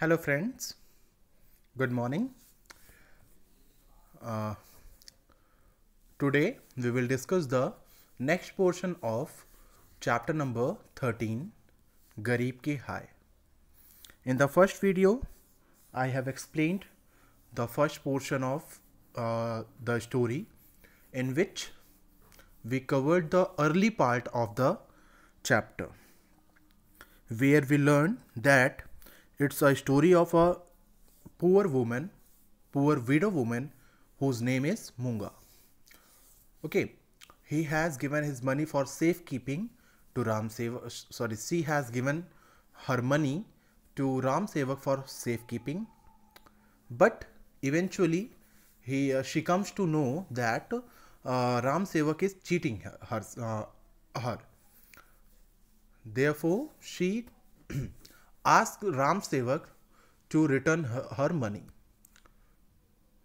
Hello friends, good morning. Uh, today we will discuss the next portion of chapter number 13, Garib Ki Hai. In the first video, I have explained the first portion of uh, the story in which we covered the early part of the chapter where we learned that it's a story of a poor woman, poor widow woman whose name is Munga. Okay, he has given his money for safekeeping to Ram Sevak. Sorry, she has given her money to Ram Sevak for safekeeping. But eventually, he uh, she comes to know that uh, Ram Sevak is cheating her. her, uh, her. Therefore, she ask Ram Sevak to return her, money.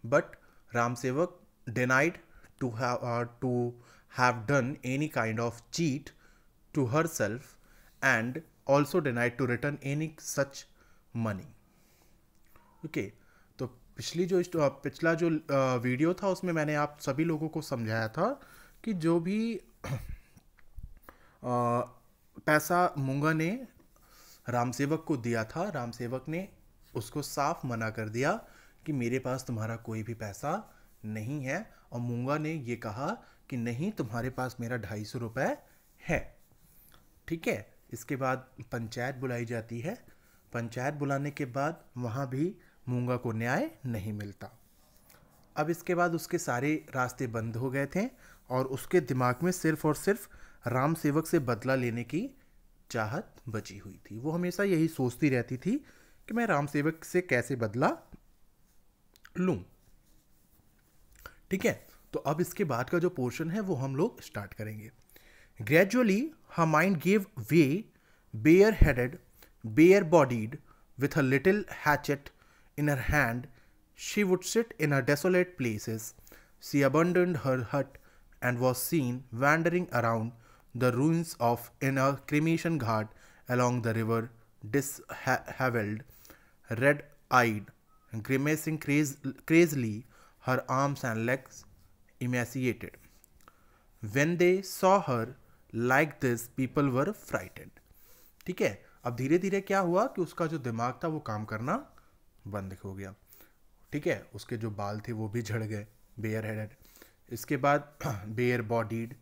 But Ram Sevak denied to have, uh, to have done any kind of cheat to herself and also denied to return any such money. Okay, पिछली जो पिछला जो video था उसमें मैंने आप सभी लोगों को समझाया था कि जो भी पैसा मुंगा ने रामसेवक को दिया था रामसेवक ने उसको साफ मना कर दिया कि मेरे पास तुम्हारा कोई भी पैसा नहीं है और मूंगा ने ये कहा कि नहीं तुम्हारे पास मेरा ढाई सौ रुपये है ठीक है इसके बाद पंचायत बुलाई जाती है पंचायत बुलाने के बाद वहाँ भी मूंगा को न्याय नहीं मिलता अब इसके बाद उसके सारे रास्ते बंद हो गए थे और उसके दिमाग में सिर्फ और सिर्फ राम सेवक से बदला लेने की चाहत बची हुई थी वो हमेशा यही सोचती रहती थी कि मैं राम सेवक से कैसे बदला लूँ ठीक है तो अब इसके बाद का जो पोर्शन है वो हम लोग स्टार्ट करेंगे ग्रेजुअली हा mind give way bare headed bare bodied with a little hatchet in her hand she would sit in a desolate places she abandoned her hut and was seen wandering around the ruins of in cremation ghat along the river disheveled, red-eyed, grimacing craz crazily, her arms and legs emaciated. When they saw her like this, people were frightened. ठीक है अब धीरे धीरे क्या हुआ कि उसका जो दिमाग था वो काम करना बंद हो गया ठीक है उसके जो बाल थे वो भी झड़ गए बेयर हेडेड इसके बाद बेयर बॉडीड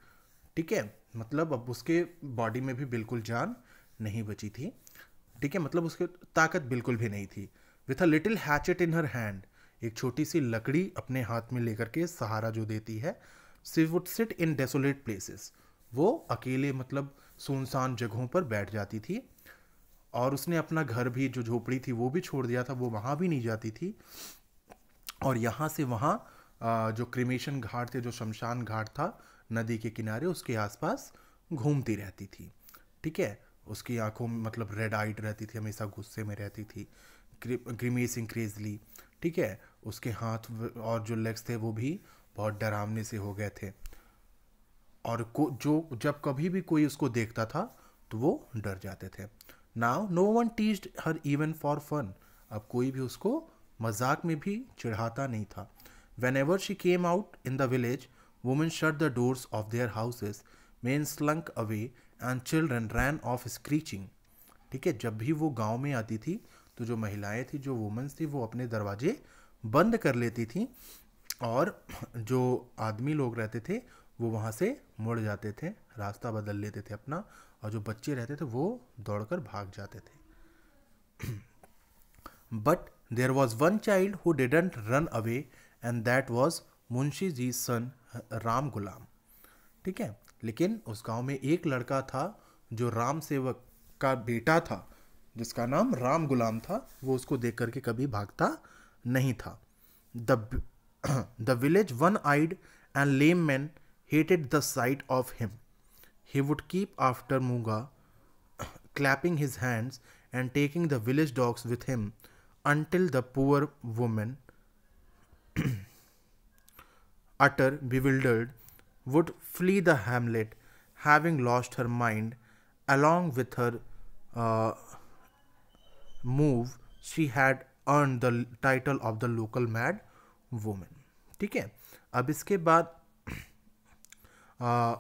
ठीक है मतलब अब उसके बॉडी में भी बिल्कुल जान नहीं बची थी ठीक है मतलब उसके ताकत बिल्कुल भी नहीं थी with a little hatchet in her hand एक छोटी सी लकड़ी अपने हाथ में लेकर के सहारा जो देती है she would sit in desolate places वो अकेले मतलब सुनसान जगहों पर बैठ जाती थी और उसने अपना घर भी जो झोपड़ी थी वो भी छोड़ दिया था वो वहाँ भी नहीं जाती थी और यहाँ से वहाँ जो क्रिमेशन घाट थे जो शमशान घाट था नदी के किनारे उसके आसपास घूमती रहती थी ठीक है उसकी आंखों में मतलब रेड आइट रहती थी हमेशा गुस्से में रहती थी ग्रीमेस इंक्रीजली ठीक है उसके हाथ और जो लेग्स थे वो भी बहुत डरावने से हो गए थे और को जो जब कभी भी कोई उसको देखता था तो वो डर जाते थे now no one tease her even for fun अब कोई भी उसको मजाक में भी चिढ़ाता नहीं था whenever she came out in the village Women shut the doors of their houses, men slunk away and children ran off screeching. ठीक है जब भी वो गांव में आती थी तो जो महिलाएं थी जो वुमेंस थी वो अपने दरवाजे बंद कर लेती थी और जो आदमी लोग रहते थे वो वहाँ से मुड़ जाते थे रास्ता बदल लेते थे अपना और जो बच्चे रहते थे वो दौड़कर भाग जाते थे but there was one child who didn't run away and that was Munshi ji son Ram Gulam ठीक है लेकिन उस गांव में एक लड़का था जो राम सेवक का बेटा था जिसका नाम राम गुलाम था वो उसको देख करके कभी भागता नहीं था the village one eyed and lame man hated the sight of him he would keep after Munga clapping his hands and taking the village dogs with him until the poor women utter bewildered, would flee the hamlet, having lost her mind. Along with her uh, move, she had earned the title of the local mad woman. ठीक है अब इसके बाद आ,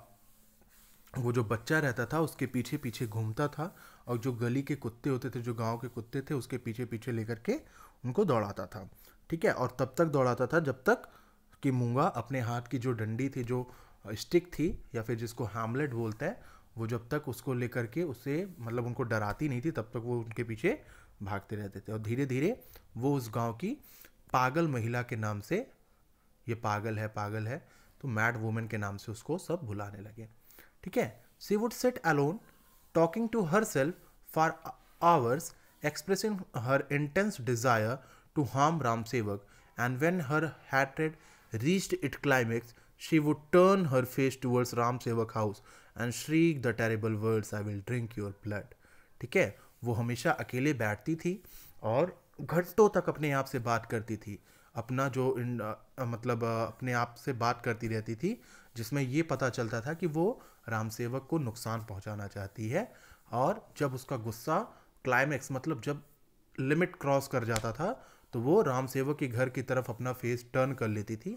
वो जो बच्चा रहता था उसके पीछे पीछे घूमता था और जो गली के कुत्ते होते थे जो गांव के कुत्ते थे उसके पीछे पीछे लेकर के उनको दौड़ाता था ठीक है और तब तक दौड़ाता था जब तक कि मूंगा अपने हाथ की जो डंडी थी जो स्टिक थी या फिर जिसको हैमलेट बोलते हैं वो जब तक उसको लेकर के उसे मतलब उनको डराती नहीं थी तब तक वो उनके पीछे भागते रहते थे और धीरे धीरे वो उस गांव की पागल महिला के नाम से ये पागल है पागल है तो मैड वुमेन के नाम से उसको सब भुलाने लगे ठीक है she would set alone talking to herself for hours expressing her intense desire to harm Ram Sevak and when her hatred reached its climax, she would turn her face towards Ram Sevak house and shriek the terrible words I will drink your blood. ठीक है वो हमेशा अकेले बैठती थी और घंटों तक अपने आप से बात करती थी अपना जो इन, आ, मतलब आ, अपने आप से बात करती रहती थी जिसमें ये पता चलता था कि वो राम सेवक को नुकसान पहुंचाना चाहती है और जब उसका गुस्सा क्लाइमैक्स मतलब जब लिमिट क्रॉस कर जाता था तो वो राम सेवक के घर की तरफ अपना फेस टर्न कर लेती थी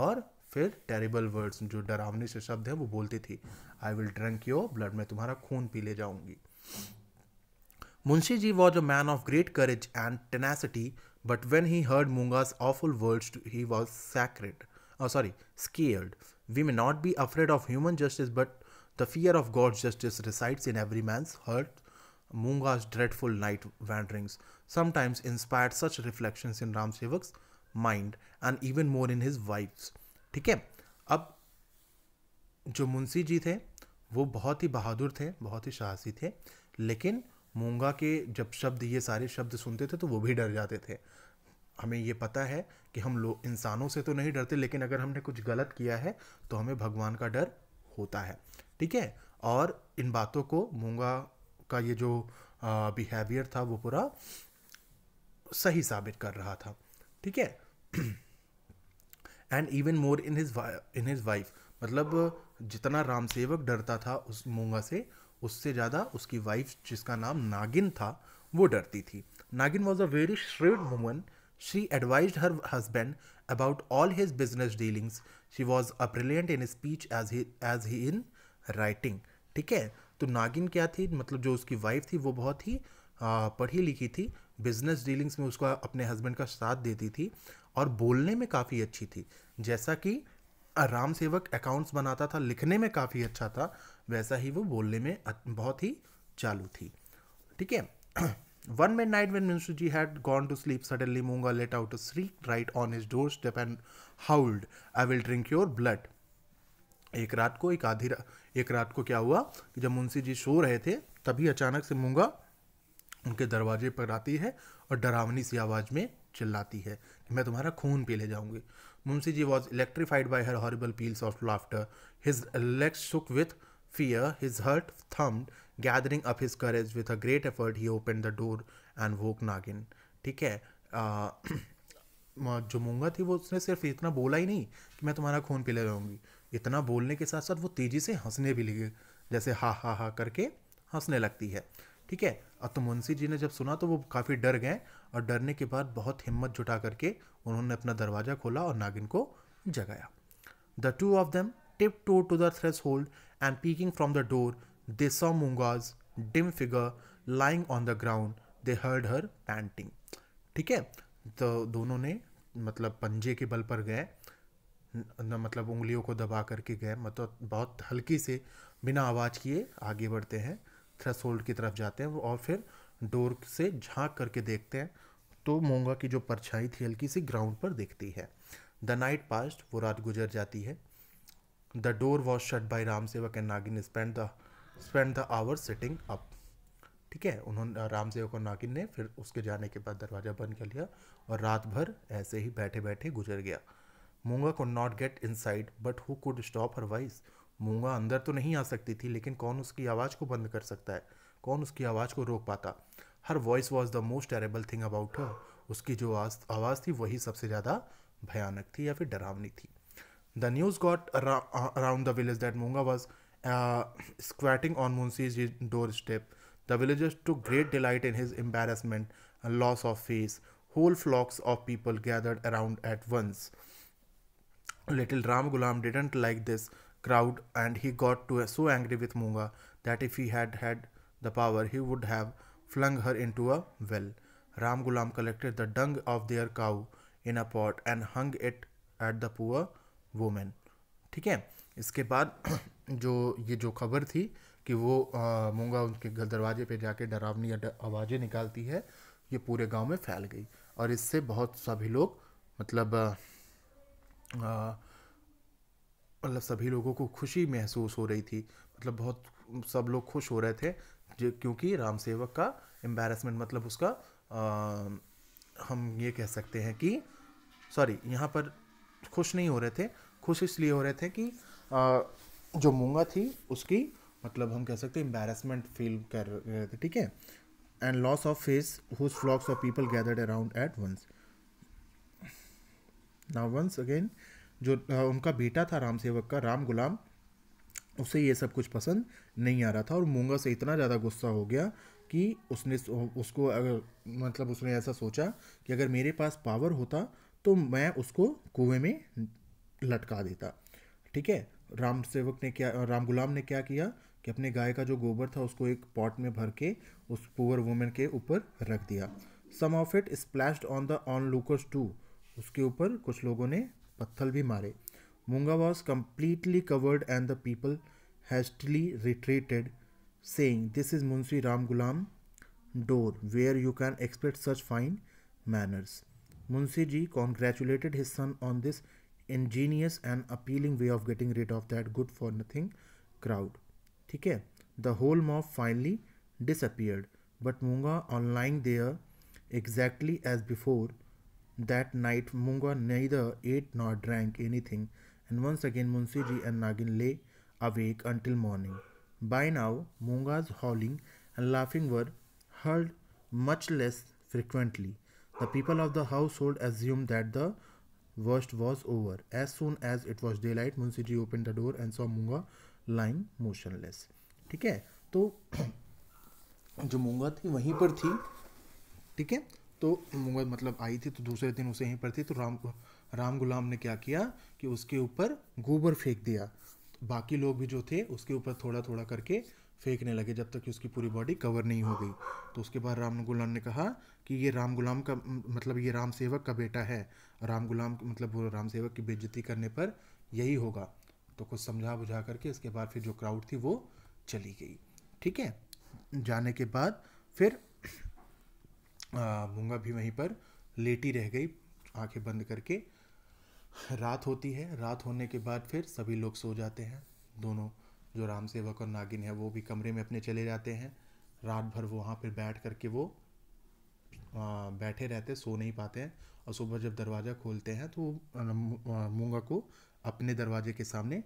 और फिर टेरिबल वर्ड्स जो डरावने से शब्द हैं वो बोलती थी I will drunk your blood मैं तुम्हारा खून पी ले जाऊंगी Munshi ji was a man of great courage and tenacity but when he heard Munga's awful words he was sacred sorry scared we may not be afraid of human justice but the fear of God justice resides in every man's heart Munga's dreadful night wanderings sometimes inspired such reflections in Ram Sevak's mind and even more in his wife's. ठीक है अब जो मुंशी जी थे वो बहुत ही बहादुर थे बहुत ही साहसी थे लेकिन मूंगा के जब शब्द ये सारे शब्द सुनते थे तो वो भी डर जाते थे हमें ये पता है कि हम लोग इंसानों से तो नहीं डरते लेकिन अगर हमने कुछ गलत किया है तो हमें भगवान का डर होता है ठीक है और इन बातों को मूंगा का ये जो बिहेवियर था वो पूरा सही साबित कर रहा था ठीक है and even more in his in his wife मतलब जितना राम सेवक डरता था उस मूंगा से उससे ज़्यादा उसकी वाइफ जिसका नाम नागिन था वो डरती थी Nagin was a very shrewd woman she advise her husband about all his business dealings she was a brilliant in speech as he as he in writing ठीक है तो नागिन क्या थी मतलब जो उसकी वाइफ थी वो बहुत ही पढ़ी लिखी थी बिजनेस डीलिंग्स में उसका अपने हस्बैंड का साथ देती थी और बोलने में काफ़ी अच्छी थी जैसा कि राम सेवक अकाउंट्स बनाता था लिखने में काफ़ी अच्छा था वैसा ही वो बोलने में बहुत ही चालू थी ठीक है one May night when when ji had gone to sleep suddenly Munga let out स्ट्री right on on doorstep and howled I will drink your blood एक रात को एक आधी एक रात को क्या हुआ कि जब मुंशी जी सो रहे थे तभी अचानक से मूंगा उनके दरवाजे पर आती है और डरावनी सी आवाज़ में चिल्लाती है कि मैं तुम्हारा खून पी ले जाऊंगी Munshi ji was electrified by her horrible peals of laughter his legs shook with fear his heart thumped gathering up his courage with a great effort he open the door and woke Nagin ठीक है जो मूंगा थी वो उसने सिर्फ इतना बोला ही नहीं कि मैं तुम्हारा खून पी ले जाऊंगी इतना बोलने के साथ साथ वो तेज़ी से हंसने भी लगे जैसे हा हा हा करके हंसने लगती है ठीक है अब तो मुंशी जी ने जब सुना तो वो काफ़ी डर गए और डरने के बाद बहुत हिम्मत जुटा करके उन्होंने अपना दरवाज़ा खोला और नागिन को जगाया the two of them tiptoed to the threshold and peeking from the door they saw Munga's dim figure lying on the ground they heard her panting ठीक है तो दोनों ने मतलब पंजे के बल पर गए न मतलब उंगलियों को दबा करके गए मतलब बहुत हल्की से बिना आवाज़ किए आगे बढ़ते हैं थ्रेस होल्ड की तरफ जाते हैं और फिर डोर से झांक करके देखते हैं तो मोंगा की जो परछाई थी हल्की सी ग्राउंड पर दिखती है द नाइट पास्ट वो रात गुजर जाती है the door was shut by Ram Sevak and Nagin spend the spend the hour sitting up ठीक है उन्होंने राम सेवक और नागिन ने फिर उसके जाने के बाद दरवाज़ा बंद कर लिया और रात भर ऐसे ही बैठे बैठे गुजर गया मूंगा को not get inside but who could stop her voice Munga अंदर तो नहीं आ सकती थी लेकिन कौन उसकी आवाज़ को बंद कर सकता है कौन उसकी आवाज़ को रोक पाता her voice was the most terrible thing about her उसकी जो आवाज़ थी वही सबसे ज़्यादा भयानक थी या फिर डरावनी थी the news got around the village that Munga was squatting on Munshi's doorstep the villagers to great delight in his embarrassment loss of face whole flocks of people gathered around at once Little Ram Gulam didn't like this crowd and he got to, so angry with Munga that if he had had the power he would have flung her into a well. Ram Gulam collected the dung of their cow in a pot and hung it at the poor woman. ठीक है इसके बाद जो ये जो खबर थी कि वो आ, मूंगा उनके घर दरवाजे पे जाके डरावनी आवाज़ें निकालती है ये पूरे गांव में फैल गई और इससे बहुत सभी लोग मतलब मतलब सभी लोगों को खुशी महसूस हो रही थी मतलब बहुत सब लोग खुश हो रहे थे जो क्योंकि राम सेवक का एम्बेरसमेंट मतलब उसका आ, हम ये कह सकते हैं कि सॉरी यहाँ पर खुश नहीं हो रहे थे खुश इसलिए हो रहे थे कि आ, जो मूंगा थी उसकी मतलब हम कह सकते हैं एम्बेरसमेंट फील कर रहे थे ठीक है and loss of face whose flocks of people gathered around at once now once again जो उनका बेटा था राम सेवक का राम गुलाम उसे ये सब कुछ पसंद नहीं आ रहा था और मूंगा से इतना ज़्यादा गुस्सा हो गया कि उसने उसको अगर मतलब उसने ऐसा सोचा कि अगर मेरे पास पावर होता तो मैं उसको कुएं में लटका देता ठीक है राम सेवक ने क्या राम गुलाम ने क्या किया कि अपने गाय का जो गोबर था उसको एक पॉट में भर के उस पुअर वुमेन के ऊपर रख दिया some of it splashed on the onlookers too उसके ऊपर कुछ लोगों ने पत्थर भी मारे Munga was completely covered and the people hastily retreated saying this is Munshi Ram Gulam door where you can expect such fine manners Munshi ji congratulated his son on this ingenious and appealing way of getting rid of that good for nothing crowd ठीक है the whole mob finally disappeared but Munga online there exactly as before That night Munga neither ate nor drank anything, and once again Munsiji and Nagin lay awake until morning. By now, Munga's howling and laughing were heard much less frequently. The people of the household assumed that the worst was over. As soon as it was daylight, Munsiji opened the door and saw Munga lying motionless. ठीक है तो जो मूंगा थी वहीं पर थी ठीक है तो मुगल मतलब आई थी तो दूसरे दिन उसे यहीं पर थी तो राम राम गुलाम ने क्या किया कि उसके ऊपर गोबर फेंक दिया बाकी लोग भी जो थे उसके ऊपर थोड़ा थोड़ा करके फेंकने लगे जब तक कि उसकी पूरी बॉडी कवर नहीं हो गई तो उसके बाद राम गुलाम ने कहा कि ये राम गुलाम का मतलब ये राम सेवक का बेटा है राम गुलाम मतलब वो राम सेवक की बेइज्जती करने पर यही होगा तो कुछ समझा बुझा करके इसके बाद फिर जो क्राउड थी वो चली गई ठीक है जाने के बाद फिर मूंगा भी वहीं पर लेटी रह गई आंखें बंद करके रात होती है रात होने के बाद फिर सभी लोग सो जाते हैं दोनों जो राम सेवक और नागिन है वो भी कमरे में अपने चले जाते हैं रात भर वो वहाँ पर बैठ करके वो आ, बैठे रहते सो नहीं पाते हैं और सुबह जब दरवाज़ा खोलते हैं तो मूंगा को अपने दरवाजे के सामने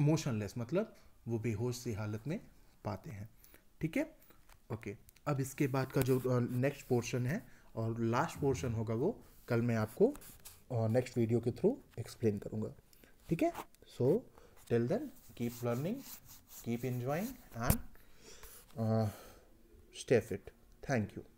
मोशनलेस मतलब वो बेहोश सी हालत में पाते हैं ठीक है ओके अब इसके बाद का जो नेक्स्ट पोर्शन है और लास्ट पोर्शन होगा वो कल मैं आपको नेक्स्ट वीडियो के थ्रू एक्सप्लेन करूँगा ठीक है so till then keep learning keep enjoying and stay fit thank you